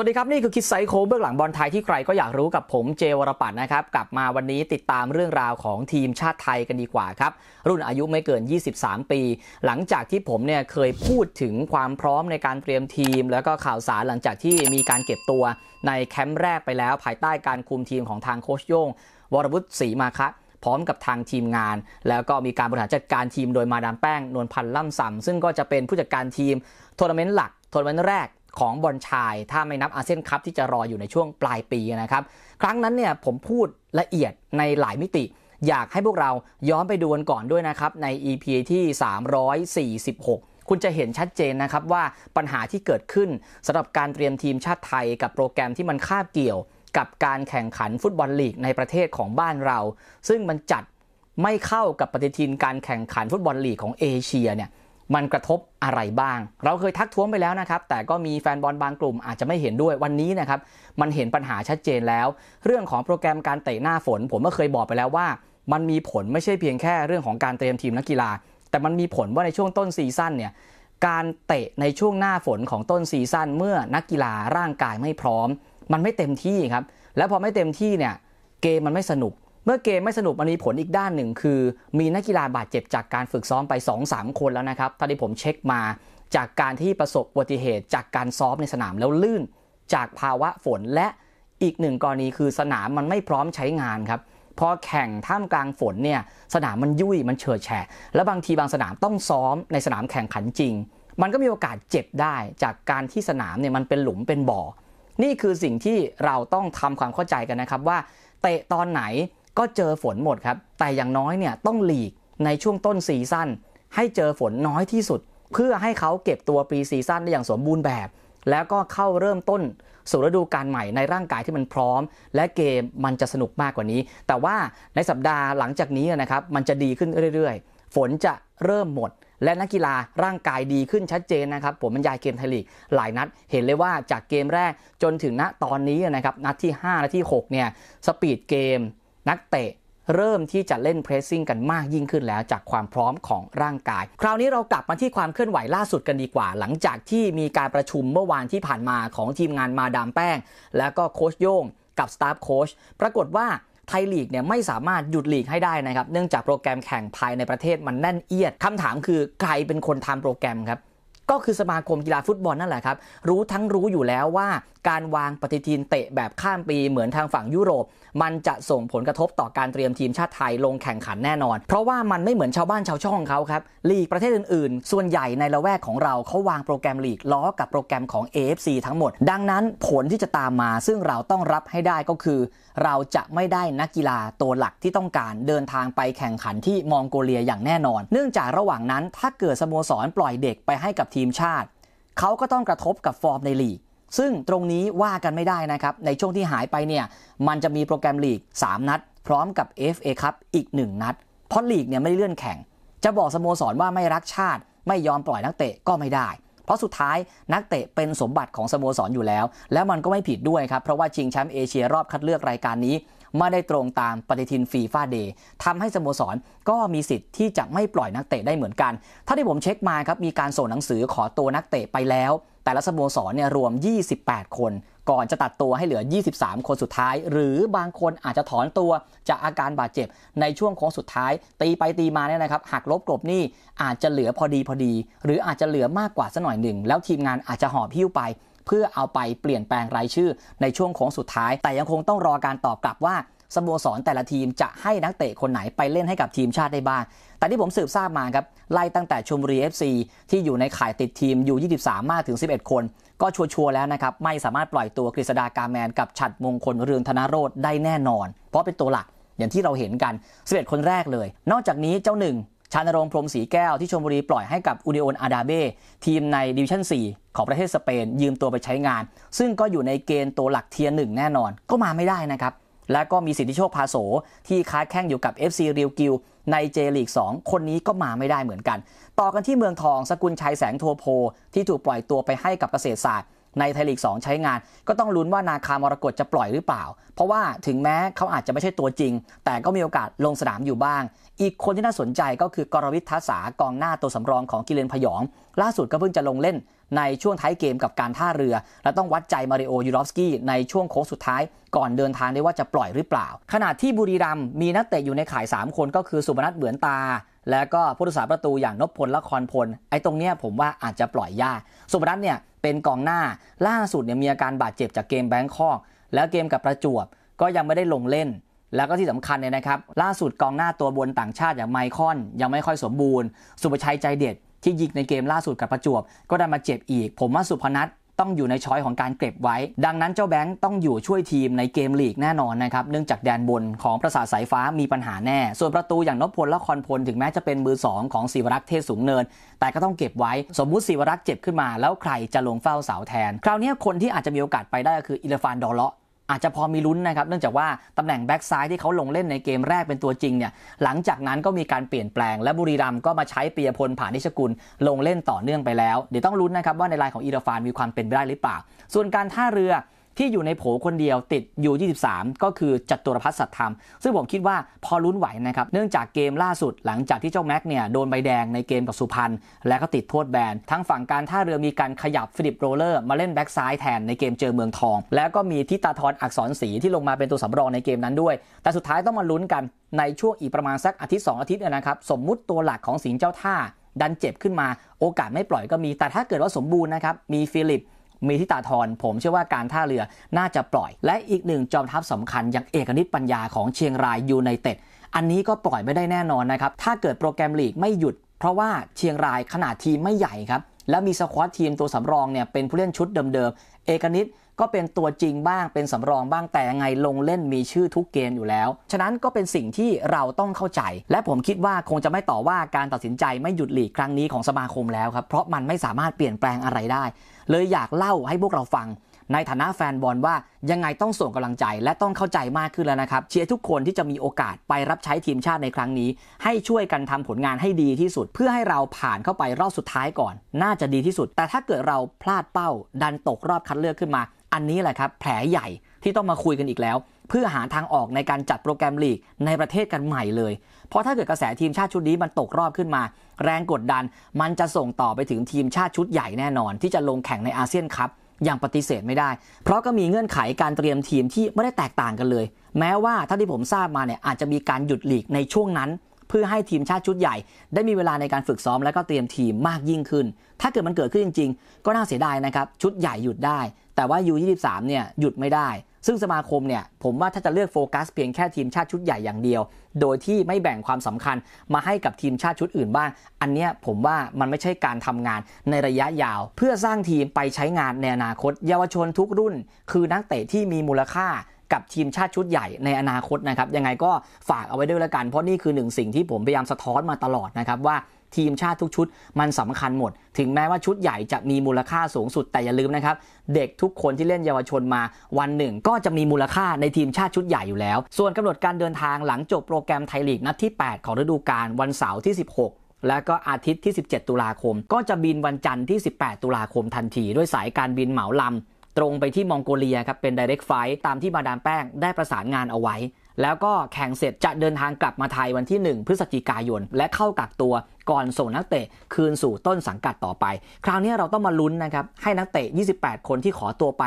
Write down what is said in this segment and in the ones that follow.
วัสดีครับนี่คือคิดไซโคเบื้องหลังบอลไทยที่ใครก็อยากรู้กับผมเจวรปัตนะครับ กลับมาวันนี้ติดตามเรื่องราวของทีมชาติไทยกันดีกว่าครับ รุ่นอายุไม่เกิน 23 ปี หลังจากที่ผมเนี่ย เคยพูดถึงความพร้อมในการเตรียมทีม แล้วก็ข่าวสารหลังจากที่มีการเก็บตัวในแคมป์แรกไปแล้วภายใต้การคุมทีมของทางโคชโย่งวรวุฒิศรีมาคะพร้อมกับทางทีมงาน แล้วก็มีการบริหารจัดการทีมโดยมาดามแป้งนวลพันธ์ล่ำซำซึ่งก็จะเป็นผู้จัดการทีมทัวร์นาเมนต์หลักทัวร์นาเมนต์แรกของบอลชายถ้าไม่นับอาเซียนคัพที่จะรออยู่ในช่วงปลายปีนะครับ ครั้งนั้นเนี่ยผมพูดละเอียดในหลายมิติ อยากให้พวกเราย้อนไปดูกันก่อนด้วยนะครับ ใน EP ที่ 346 คุณจะเห็นชัดเจนนะครับว่าปัญหาที่เกิดขึ้นสำหรับการเตรียมทีมชาติไทยกับโปรแกรมที่มันคาบเกี่ยวกับการแข่งขันฟุตบอลลีกในประเทศของบ้านเรา ซึ่งมันจัดไม่เข้ากับปฏิทินการแข่งขันฟุตบอลลีกของเอเชียเนี่ยมันกระทบอะไรบ้าง เราเคยทักท้วงไปแล้วนะครับ แต่ก็มีแฟนบอลบางกลุ่มอาจจะไม่เห็นด้วย วันนี้นะครับ มันเห็นปัญหาชัดเจนแล้ว เรื่องของโปรแกรมการเตะหน้าฝนผมก็เคยบอกไปแล้วว่า มันมีผลไม่ใช่เพียงแค่เรื่องของการเตรียมทีมนักกีฬา แต่มันมีผลว่าในช่วงต้นซีซั่นเนี่ย การเตะในช่วงหน้าฝนของต้นซีซั่นเมื่อนักกีฬาร่างกายไม่พร้อม มันไม่เต็มที่ครับ แล้วพอไม่เต็มที่เนี่ย เกมมันไม่สนุกมื่อเกมไม่สนุกมันมีผลอีกด้านหนึ่ง คือ มีนักกีฬาบาดเจ็บจากการฝึกซ้อมไป2-3คนแล้วนะครับตอนที่ผมเช็คมาจากการที่ประสบอุบัติเหตุ จากการซ้อมในสนามแล้วลื่น จากภาวะฝนและอีกหนึ่งกรณีคือสนามมันไม่พร้อมใช้งานครับพอแข่งท่ามกลางฝนเนี่ยสนามมันยุ่ยมันเฉื่อยแฉะและบางทีบางสนามต้องซ้อมในสนามแข่งขันจริง มันก็มีโอกาสเจ็บได้จากการที่สนามเนี่ยมันเป็นหลุมเป็นบ่อนี่คือสิ่งที่เราต้องทำความเข้าใจกันนะครับว่าเตะตอนไหนก็เจอฝนหมดครับ แต่อย่างน้อยเนี่ยต้องหลีกในช่วงต้นซีซั่นให้เจอฝนน้อยที่สุด เพื่อให้เขาเก็บตัวปรีซีซั่นได้อย่างสมบูรณ์แบบ แล้วก็เข้าเริ่มต้นสู่ฤดูการใหม่ในร่างกายที่มันพร้อม และเกมมันจะสนุกมากกว่านี้ แต่ว่าในสัปดาห์หลังจากนี้นะครับมันจะดีขึ้นเรื่อยๆ ฝนจะเริ่มหมด และนักกีฬาร่างกายดีขึ้นชัดเจนนะครับ ผมบรรยายเกมไทยลีกหลายนัดเห็นเลยว่าจากเกมแรกจนถึงณตอนนี้นะครับนัดที่5และที่6เนี่ยสปีดเกมนักเตะเริ่มที่จะเล่นเพรสซิ่งกันมากยิ่งขึ้นแล้วจากความพร้อมของร่างกาย คราวนี้เรากลับมาที่ความเคลื่อนไหวล่าสุดกันดีกว่า หลังจากที่มีการประชุมเมื่อวานที่ผ่านมาของทีมงานมาดามแป้ง แล้วก็โค้ชโย่งกับสตาฟโค้ชปรากฏว่าไทยลีกเนี่ยไม่สามารถหยุดลีกให้ได้นะครับ เนื่องจากโปรแกรมแข่งภายในประเทศมันแน่นเอียดคำถามคือใครเป็นคนทำโปรแกรมครับก็คือสมาคมกีฬาฟุตบอลนั่นแหละครับรู้ทั้งรู้อยู่แล้วว่าการวางปฏิทินเตะแบบข้ามปีเหมือนทางฝั่งยุโรป มันจะส่งผลกระทบต่อการเตรียมทีมชาติไทยลงแข่งขันแน่นอน เพราะว่ามันไม่เหมือนชาวบ้านชาวช่องเขาครับลีกประเทศอื่นๆ ส่วนใหญ่ในละแวกของเราเขาวางโปรแกรมลีกล้อกับโปรแกรมของ AFC ทั้งหมด ดังนั้นผลที่จะตามมาซึ่งเราต้องรับให้ได้ก็คือ เราจะไม่ได้นักกีฬาตัวหลักที่ต้องการเดินทางไปแข่งขันที่มองโกเลียอย่างแน่นอน เนื่องจากระหว่างนั้นถ้าเกิดสโมสรปล่อยเด็กไปให้กับทีมชาติเขาก็ต้องกระทบกับฟอร์มในลีกซึ่งตรงนี้ว่ากันไม่ได้นะครับในช่วงที่หายไปเนี่ยมันจะมีโปรแกรมลีก3นัด พร้อมกับ FA ครับอีก1นัด เพราะลีกเนี่ยไม่ได้เลื่อนแข่งจะบอกสโมสรว่าไม่รักชาติไม่ยอมปล่อยนักเตะก็ไม่ได้ เพราะสุดท้ายนักเตะเป็นสมบัติของสโมสรออยู่แล้ว แล้วมันก็ไม่ผิดด้วยครับเพราะว่าชิงแชมป์เอเชียรอบคัดเลือกรายการนี้ไม่ได้ตรงตามปฏิทินฟีฟ่าเดย์ทำให้สโมสรก็มีสิทธิ์ที่จะไม่ปล่อยนักเตะได้เหมือนกันถ้าที่ผมเช็คมาครับมีการส่งหนังสือขอตัวนักเตะไปแล้วแต่ละสโมสรเนี่ยรวม 28 คน ก่อนจะตัดตัวให้เหลือ 23 คนสุดท้าย หรือบางคนอาจจะถอนตัวจากอาการบาดเจ็บในช่วงของสุดท้าย ตีไปตีมาเนี่ยนะครับ หักลบกลบนี่อาจจะเหลือพอดีพอดี หรืออาจจะเหลือมากกว่าสักหน่อยหนึ่งแล้วทีมงานอาจจะหอบหิ้วไป เพื่อเอาไปเปลี่ยนแปลงรายชื่อในช่วงของสุดท้าย แต่ยังคงต้องรอการตอบกลับว่าสโมสรแต่ละทีมจะให้นักเตะคนไหนไปเล่นให้กับทีมชาติได้บ้าง แต่ที่ผมสืบทราบมาครับ ไล่ตั้งแต่ชมบุรี FC ที่อยู่ในข่ายติดทีมอยู่ 23 มากถึง 11 คน ก็ชัวร์แล้วนะครับ ไม่สามารถปล่อยตัวกฤษดากาแมนกับฉัดมงคลเรืองธนโรธได้แน่นอน เพราะเป็นตัวหลักอย่างที่เราเห็นกัน11คนแรกเลยนอกจากนี้เจ้าหนึ่งชานรงพรมสีแก้วที่ชมบุรีปล่อยให้กับอุดิโอนอาดาเบทีมในดิวิชั่น 4 ของประเทศสเปนยืมตัวไปใช้งาน ซึ่งก็อยู่ในเกณฑ์ตัวหลักเทียร์หนึ่งแน่นอนก็มาไม่ได้นะครับแล้วก็มีสิทธิโชคพาโสที่ค้าแข่งอยู่กับ FC รีวกิวในเจลีก 2 คนนี้ก็มาไม่ได้เหมือนกัน ต่อกันที่เมืองทองสกุลชัยแสงโทโพ ที่ถูกปล่อยตัวไปให้กับเกษตรศาสตร์ ในไทยลีก 2 ใช้งาน ก็ต้องลุ้นว่านาคามรกตจะปล่อยหรือเปล่า เพราะว่าถึงแม้เขาอาจจะไม่ใช่ตัวจริง แต่ก็มีโอกาสลงสนามอยู่บ้าง อีกคนที่น่าสนใจก็คือกรวิททัศากองหน้าตัวสำรองของกิเลนพยองล่าสุดก็เพิ่งจะลงเล่นในช่วงท้ายเกมกับการท่าเรือ และต้องวัดใจมาริโอยูรอฟสกี้ในช่วงโค้งสุดท้ายก่อนเดินทางได้ว่าจะปล่อยหรือเปล่า ขณะที่บุรีรัมมีนักเตะอยู่ในข่าย 3 คนก็คือสุบรรณเหมือนตา แล้วก็ผู้รักษาประตูอย่างนพพลละครพล ไอ้ตรงเนี้ยผมว่าอาจจะปล่อยยากสุบรรณเนี่ยเป็นกองหน้าล่าสุดเนี่ยมีอาการบาดเจ็บจากเกมแบงคอกแล้วเกมกับประจวบ ก็ยังไม่ได้ลงเล่นแล้วก็ที่สำคัญเนี่ยนะครับล่าสุดกองหน้าตัวบนต่างชาติอย่างไมคอนยังไม่ค่อยสมบูรณ์ สุประชัยใจเด็ดที่ยิงในเกมล่าสุดกับประจวบก็ได้มาเจ็บอีกผมว่าสุพนัทต้องอยู่ในช้อยของการเก็บไว้ ดังนั้นเจ้าแบงค์ต้องอยู่ช่วยทีมในเกมลีกแน่นอนนะครับ เนื่องจากแดนบนของประสาทสายฟ้ามีปัญหาแน่ ส่วนประตูอย่างนพพลและคอนพลถึงแม้จะเป็นมือ 2 ของศิวรักษ์เทศสูงเนิน แต่ก็ต้องเก็บไว้สมมุติศิวรักษ์เจ็บขึ้นมาแล้วใครจะลงเฝ้าเสาแทนคราวนี้คนที่อาจจะมีโอกาสไปได้ก็คืออิเลฟานดอเลาะอาจจะพอมีลุ้นนะครับ เนื่องจากว่า ตำแหน่งแบ็กซ้ายที่เขาลงเล่นในเกมแรกเป็นตัวจริงเนี่ย หลังจากนั้นก็มีการเปลี่ยนแปลงและบุรีรัมก็มาใช้ปียพลผ่านนิชกุล ลงเล่นต่อเนื่องไปแล้ว เดี๋ยวต้องลุ้นนะครับ ว่าในรายของอีราฟานมีความเป็นไปได้หรือเปล่า ส่วนการท่าเรือที่อยู่ในโผคนเดียวติดอยู่ 23 ก็คือจัตุรพัฒน์สัตธรรม ซึ่งผมคิดว่าพอลุ้นไหวนะครับ เนื่องจากเกมล่าสุดหลังจากที่เจ้าแม็กเนี่ยโดนใบแดงในเกมกับสุพรรณและก็ติดโทษแบนทั้งฝั่งการท่าเรือมีการขยับฟิลิปโรเลอร์มาเล่นแบ็กซ้ายแทนในเกมเจอเมืองทอง แล้วก็มีทิตาทรอักษรศรีที่ลงมาเป็นตัวสำรองในเกมนั้นด้วย แต่สุดท้ายต้องมาลุ้นกันในช่วงอีกประมาณสักอาทิตย์2อาทิตย์นะครับสมมุติตัวหลักของสิงห์เจ้าท่าดันเจ็บขึ้นมา โอกาสไม่ปล่อยก็มีแต่ถ้าเกิดว่าสมบูรณ์นะครับ มีฟิลิปมีทิตาทรผมเชื่อว่าการท่าเรือน่าจะปล่อย และอีกหนึ่งจอมทัพสำคัญอย่างเอกนิตปัญญาของเชียงรายยูไนเต็ดอันนี้ก็ปล่อยไม่ได้แน่นอนนะครับ ถ้าเกิดโปรแกรมลีกไม่หยุด เพราะว่าเชียงรายขนาดทีมไม่ใหญ่ครับ แล้วมีสควอตทีมตัวสำรองเนี่ย เป็นผู้เล่นชุดเดิม ๆ เอกนิตก็เป็นตัวจริงบ้างเป็นสำรองบ้างแต่ยังไงลงเล่นมีชื่อทุกเกมอยู่แล้วฉะนั้นก็เป็นสิ่งที่เราต้องเข้าใจ และผมคิดว่าคงจะไม่ต่อว่าการตัดสินใจไม่หยุดหลีกครั้งนี้ของสมาคมแล้วครับเพราะมันไม่สามารถเปลี่ยนแปลงอะไรได้ เลยอยากเล่าให้พวกเราฟัง ในฐานะแฟนบอลว่ายังไงต้องส่งกำลังใจและต้องเข้าใจมากขึ้นแล้วนะครับเชียร์ทุกคนที่จะมีโอกาสไปรับใช้ทีมชาติในครั้งนี้ ให้ช่วยกันทำผลงานให้ดีที่สุด เพื่อให้เราผ่านเข้าไปรอบสุดท้ายก่อน น่าจะดีที่สุด แต่ถ้าเกิดเราพลาดเป้าดันตกรอบคัดเลือกขึ้นมาอันนี้แหละครับแผลใหญ่ที่ต้องมาคุยกันอีกแล้ว เพื่อหาทางออกในการจัดโปรแกรมลีกในประเทศกันใหม่เลย เพราะถ้าเกิดกระแสทีมชาติชุดนี้มันตกรอบขึ้นมา แรงกดดันมันจะส่งต่อไปถึงทีมชาติชุดใหญ่แน่นอน ที่จะลงแข่งในอาเซียนครับอย่างปฏิเสธไม่ได้ เพราะก็มีเงื่อนไขการเตรียมทีมที่ไม่ได้แตกต่างกันเลย แม้ว่าท่าที่ผมทราบมาเนี่ยอาจจะมีการหยุดหลีกในช่วงนั้น เพื่อให้ทีมชาติชุดใหญ่ ได้มีเวลาในการฝึกซ้อมและก็เตรียมทีมมากยิ่งขึ้น ถ้าเกิดมันเกิดขึ้นจริงๆ ก็น่าเสียดายนะครับชุดใหญ่หยุดได้แต่ว่า U23 เนี่ยหยุดไม่ได้ ซึ่งสมาคมเนี่ยผมว่าถ้าจะเลือกโฟกัสเพียงแค่ทีมชาติชุดใหญ่อย่างเดียว โดยที่ไม่แบ่งความสำคัญมาให้กับทีมชาติชุดอื่นบ้าง อันเนี้ยผมว่ามันไม่ใช่การทำงานในระยะยาว เพื่อสร้างทีมไปใช้งานในอนาคต เยาวชนทุกรุ่น คือนักเตะที่มีมูลค่ากับทีมชาติชุดใหญ่ในอนาคตนะครับยังไงก็ฝากเอาไว้ด้วยละกัน เพราะนี่คือหนึ่งสิ่งที่ผมพยายามสะท้อนมาตลอดนะครับ ว่าทีมชาติทุกชุดมันสำคัญหมด ถึงแม้ว่าชุดใหญ่จะมีมูลค่าสูงสุดแต่อย่าลืมนะครับ เด็กทุกคนที่เล่นเยาวชนมา วันหนึ่งก็จะมีมูลค่าในทีมชาติชุดใหญ่อยู่แล้ว ส่วนกำหนดการเดินทางหลังจบโปรแกรมไทยลีกนัดที่8ของฤดูกาลวันเสาร์ที่ 16 และก็อาทิตย์ที่ 17 ตุลาคม ก็จะบินวันจันทร์ที่ 18 ตุลาคมทันทีด้วยสายการบินเหมาลำตรงไปที่มองโกเลียครับ เป็นดิเรกไฟตามที่มาดามแป้งได้ประสานงานเอาไว้ แล้วก็แข่งเสร็จจะเดินทางกลับมาไทยวันที่ 1 พฤศจิกายน และเข้ากักตัวก่อนส่งนักเตะคืนสู่ต้นสังกัดต่อไป คราวนี้เราต้องมาลุ้นนะครับ ให้นักเตะ 28 คนที่ขอตัวไป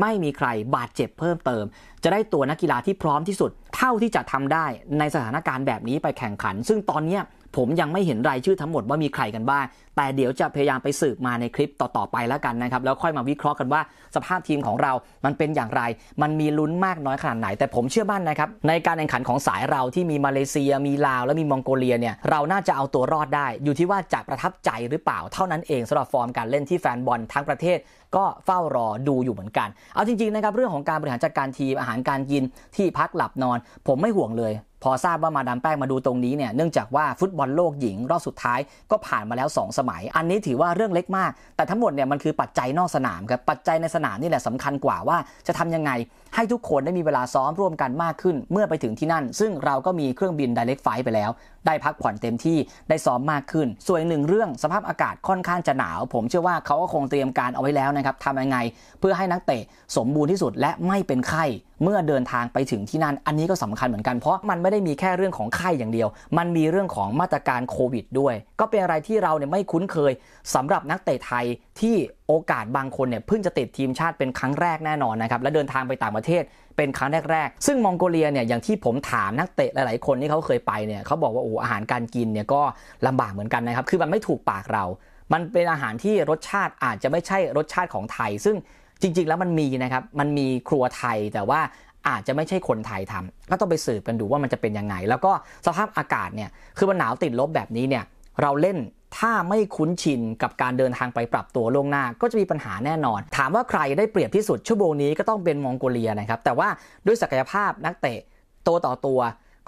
ไม่มีใครบาดเจ็บเพิ่มเติม จะได้ตัวนักกีฬาที่พร้อมที่สุด เท่าที่จะทำได้ในสถานการณ์แบบนี้ไปแข่งขัน ซึ่งตอนนี้ผมยังไม่เห็นรายชื่อทั้งหมดว่ามีใครกันบ้าง แต่เดี๋ยวจะพยายามไปสืบมาในคลิปต่อๆไปแล้วกันนะครับ แล้วค่อยมาวิเคราะห์กันว่า สภาพทีมของเรามันเป็นอย่างไร มันมีลุ้นมากน้อยขนาดไหน แต่ผมเชื่อบ้านนะครับในการแข่งขันของสายเราที่มีมาเลเซีย มีลาวและมีมองโกเลียเนี่ย เราน่าจะเอาตัวรอดได้ อยู่ที่ว่าจะประทับใจหรือเปล่า เท่านั้นเองสำหรับฟอร์มการเล่นที่แฟนบอลทั้งประเทศ ก็เฝ้ารอดูอยู่เหมือนกัน เอาจริงๆนะครับเรื่องของการบริหารจัดการทีมอาหารการกินที่พักหลับนอน ผมไม่ห่วงเลยพอทราบว่ามาดามแป้งมาดูตรงนี้เนี่ย เนื่องจากว่าฟุตบอลโลกหญิงรอบสุดท้ายก็ผ่านมาแล้ว 2 สมัย อันนี้ถือว่าเรื่องเล็กมาก แต่ทั้งหมดเนี่ยมันคือปัจจัยนอกสนามครับปัจจัยในสนามนี่แหละสำคัญกว่าว่าจะทำยังไง ให้ทุกคนได้มีเวลาซ้อมร่วมกันมากขึ้น เมื่อไปถึงที่นั่น ซึ่งเราก็มีเครื่องบินไดเรกไฟไปแล้วได้พักผ่อนเต็มที่ได้ซ้อมมากขึ้น ส่วนอีกหนึ่งเรื่องสภาพอากาศค่อนข้างจะหนาว ผมเชื่อว่าเขาก็คงเตรียมการเอาไว้แล้วนะครับทำยังไง เพื่อให้นักเตะสมบูรณ์ที่สุดและไม่เป็นไข้เมื่อเดินทางไปถึงที่นั่น อันนี้ก็สำคัญเหมือนกัน เพราะมันไม่ได้มีแค่เรื่องของไข้อย่างเดียว มันมีเรื่องของมาตรการโควิดด้วย ก็เป็นอะไรที่เราเนี่ยไม่คุ้นเคยสำหรับนักเตะไทยที่โอกาสบางคนเนี่ยเพิ่งจะติดทีมชาติเป็นครั้งแรกแน่นอนนะครับ และเดินทางไปต่างประเทศเป็นครั้งแรกๆซึ่งมองโกเลียเนี่ยอย่างที่ผมถามนักเตะหลายๆ คนที่เขาเคยไปเนี่ย เขาบอกว่าโอ้อาหารการกินเนี่ยก็ลำบากเหมือนกันนะครับ คือมันไม่ถูกปากเรา มันเป็นอาหารที่รสชาติอาจจะไม่ใช่รสชาติของไทย ซึ่งจริงๆ แล้วมันมีนะครับ มันมีครัวไทยแต่ว่าอาจจะไม่ใช่คนไทยทำก็ต้องไปสืบกันดูว่ามันจะเป็นยังไง แล้วก็สภาพอากาศเนี่ยคือมันหนาวติดลบแบบนี้เนี่ยเราเล่นถ้าไม่คุ้นชิน กับการเดินทางไปปรับตัวล่วงหน้าก็จะมีปัญหาแน่นอน ถามว่าใครได้เปรียบที่สุดชั่วโมงนี้ก็ต้องเป็นมองโกเลียนะครับแต่ว่าด้วยศักยภาพนักเตะตัวต่อตัว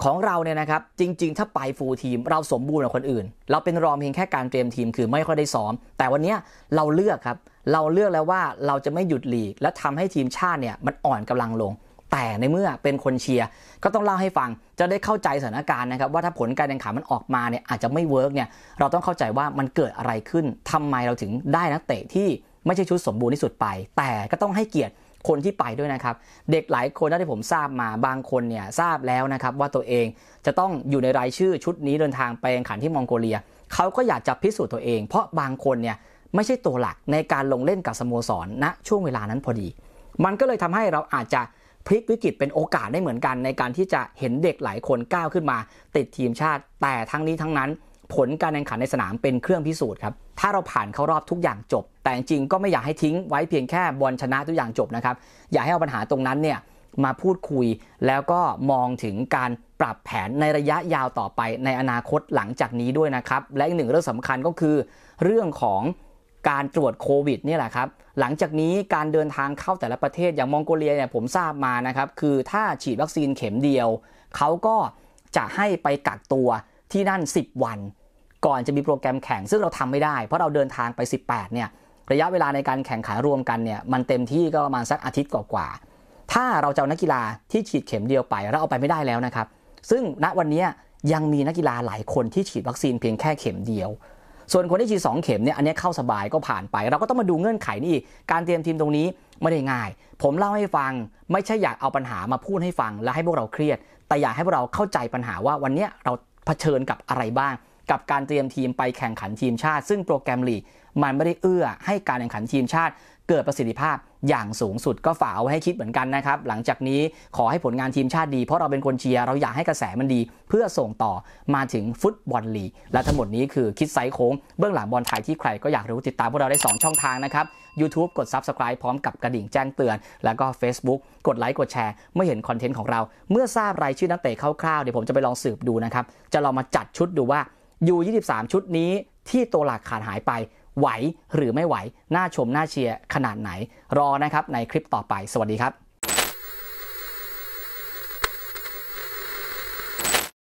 ของเราเนี่ยนะครับ จริง ๆ ถ้าไปฟูลทีม เราสมบูรณ์กว่าคนอื่น เราเป็นรองเพียงแค่การเตรียมทีม คือไม่ค่อยได้ซ้อมแต่วันนี้เราเลือกครับเราเลือกแล้วว่าเราจะไม่หยุดหลีกและทำให้ทีมชาติเนี่ยมันอ่อนกำลังลง แต่ในเมื่อเป็นคนเชียร์ก็ต้องเล่าให้ฟัง จะได้เข้าใจสถานการณ์นะครับ ว่าถ้าผลการแข่งขันมันออกมาเนี่ยอาจจะไม่เวิร์กเนี่ยเราต้องเข้าใจว่ามันเกิดอะไรขึ้น ทำไมเราถึงได้นักเตะที่ไม่ใช่ชุดสมบูรณ์ที่สุดไป แต่ก็ต้องให้เกียรติคนที่ไปด้วยนะครับเด็กหลายคนที่ผมทราบมา บางคนเนี่ยทราบแล้วนะครับว่าตัวเอง จะต้องอยู่ในรายชื่อชุดนี้เดินทางไปแข่งขันที่มองโกเลียเขาก็อยากจะพิสูจน์ตัวเองเพราะบางคนเนี่ยไม่ใช่ตัวหลักในการลงเล่นกับสโมสรณนะช่วงเวลานั้นพอดี มันก็เลยทำให้เราอาจจะพลิกวิกฤตเป็นโอกาสได้เหมือนกันในการที่จะเห็นเด็กหลายคนก้าวขึ้นมา ติดทีมชาติ แต่ทั้งนี้ทั้งนั้นผลการแข่งขันในสนามเป็นเครื่องพิสูจน์ครับ ถ้าเราผ่านเข้ารอบทุกอย่างจบ แต่จริงก็ไม่อยากให้ทิ้ง ไว้เพียงแค่บอลชนะทุกอย่างจบนะครับ อยากให้เอาปัญหาตรงนั้นเนี่ยมาพูดคุยแล้วก็มองถึงการปรับแผนในระยะยาวต่อไป ในอนาคตหลังจากนี้ด้วยนะครับ และอีกหนึ่งเรื่องสำคัญก็คือ เรื่องของการตรวจโควิดนี่แหละครับหลังจากนี้การเดินทางเข้าแต่ละประเทศอย่างมองโกเลียเนี่ยผมทราบมานะครับ คือถ้าฉีดวัคซีนเข็มเดียว เขาก็จะให้ไปกักตัวที่นั่น 10 วัน ก่อนจะมีโปรแกรมแข่งซึ่งเราทำไม่ได้ เพราะเราเดินทางไป 18เนี่ยระยะเวลาในการแข่งขันรวมกันเนี่ยมันเต็มที่ก็ประมาณสักอาทิตย์กว่าๆถ้าเราจะเอานักกีฬาที่ฉีดเข็มเดียวไปเราเอาไปไม่ได้แล้วนะครับ ซึ่งณวันนี้ยังมีนักกีฬาหลายคนที่ฉีดวัคซีนเพียงแค่เข็มเดียวส่วนคนที่ฉีด2เข็มเนี่ยอันนี้เข้าสบายก็ผ่านไป เราก็ต้องมาดูเงื่อนไขนี่การเตรียมทีมตรงนี้ไม่ได้ง่าย ผมเล่าให้ฟังไม่ใช่อยากเอาปัญหามาพูดให้ฟังและให้พวกเราเครียด แต่อยากให้พวกเราเข้าใจปัญหาว่าวันนี้เราเผชิญกับอะไรบ้าง กับการเตรียมทีมไปแข่งขันทีมชาติ ซึ่งโปรแกรมลีกมันไม่ได้เอื้อให้การแข่งขันทีมชาติเกิดประสิทธิภาพอย่างสูงสุดก็ฝากเอาไว้ให้คิดเหมือนกันนะครับ หลังจากนี้ขอให้ผลงานทีมชาติดี เพราะเราเป็นคนเชียร์ เราอยากให้กระแสมันดี เพื่อส่งต่อมาถึงฟุตบอลลีกและทั้งหมดนี้คือคิดไซโค้งเบื้องหลังบอลไทยที่ใครก็อยากรู้ติดตามพวกเราได้ 2 ช่องทางนะครับ YouTube กด Subscribe พร้อมกับกระดิ่งแจ้งเตือน แล้วก็ Facebook กดไลค์กดแชร์เมื่อเห็นคอนเทนต์ของเรา เมื่อทราบรายชื่อนักเตะคร่าวๆเดี๋ยวผมจะไปลองสืบดูนะครับจะลองมาจัดชุดดูว่ายู่23ชุดนี้ที่ตัวหลักขาดหายไปไหวหรือไม่ไหว น่าชมน่าเชียร์ขนาดไหน รอนะครับในคลิปต่อไป สวัสดีครับ